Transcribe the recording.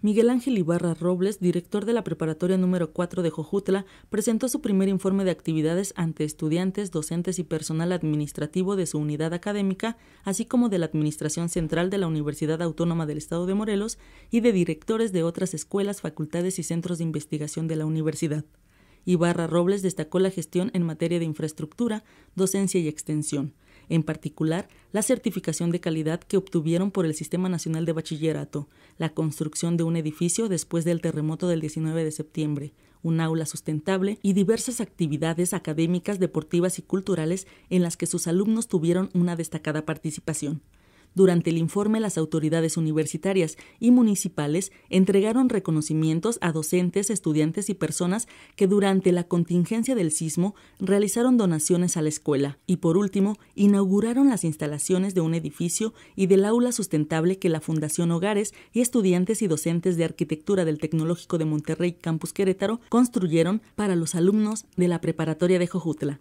Miguel Ángel Ibarra Robles, director de la preparatoria número 4 de Jojutla, presentó su primer informe de actividades ante estudiantes, docentes y personal administrativo de su unidad académica, así como de la Administración Central de la Universidad Autónoma del Estado de Morelos y de directores de otras escuelas, facultades y centros de investigación de la universidad. Ibarra Robles destacó la gestión en materia de infraestructura, docencia y extensión en particular la certificación de calidad que obtuvieron por el Sistema Nacional de Bachillerato, la construcción de un edificio después del terremoto del 19 de septiembre, un aula sustentable y diversas actividades académicas, deportivas y culturales en las que sus alumnos tuvieron una destacada participación. Durante el informe, las autoridades universitarias y municipales entregaron reconocimientos a docentes, estudiantes y personas que durante la contingencia del sismo realizaron donaciones a la escuela. Y por último, inauguraron las instalaciones de un edificio y del aula sustentable que la Fundación Hogares y estudiantes y docentes de arquitectura del Tecnológico de Monterrey Campus Querétaro construyeron para los alumnos de la preparatoria de Jojutla.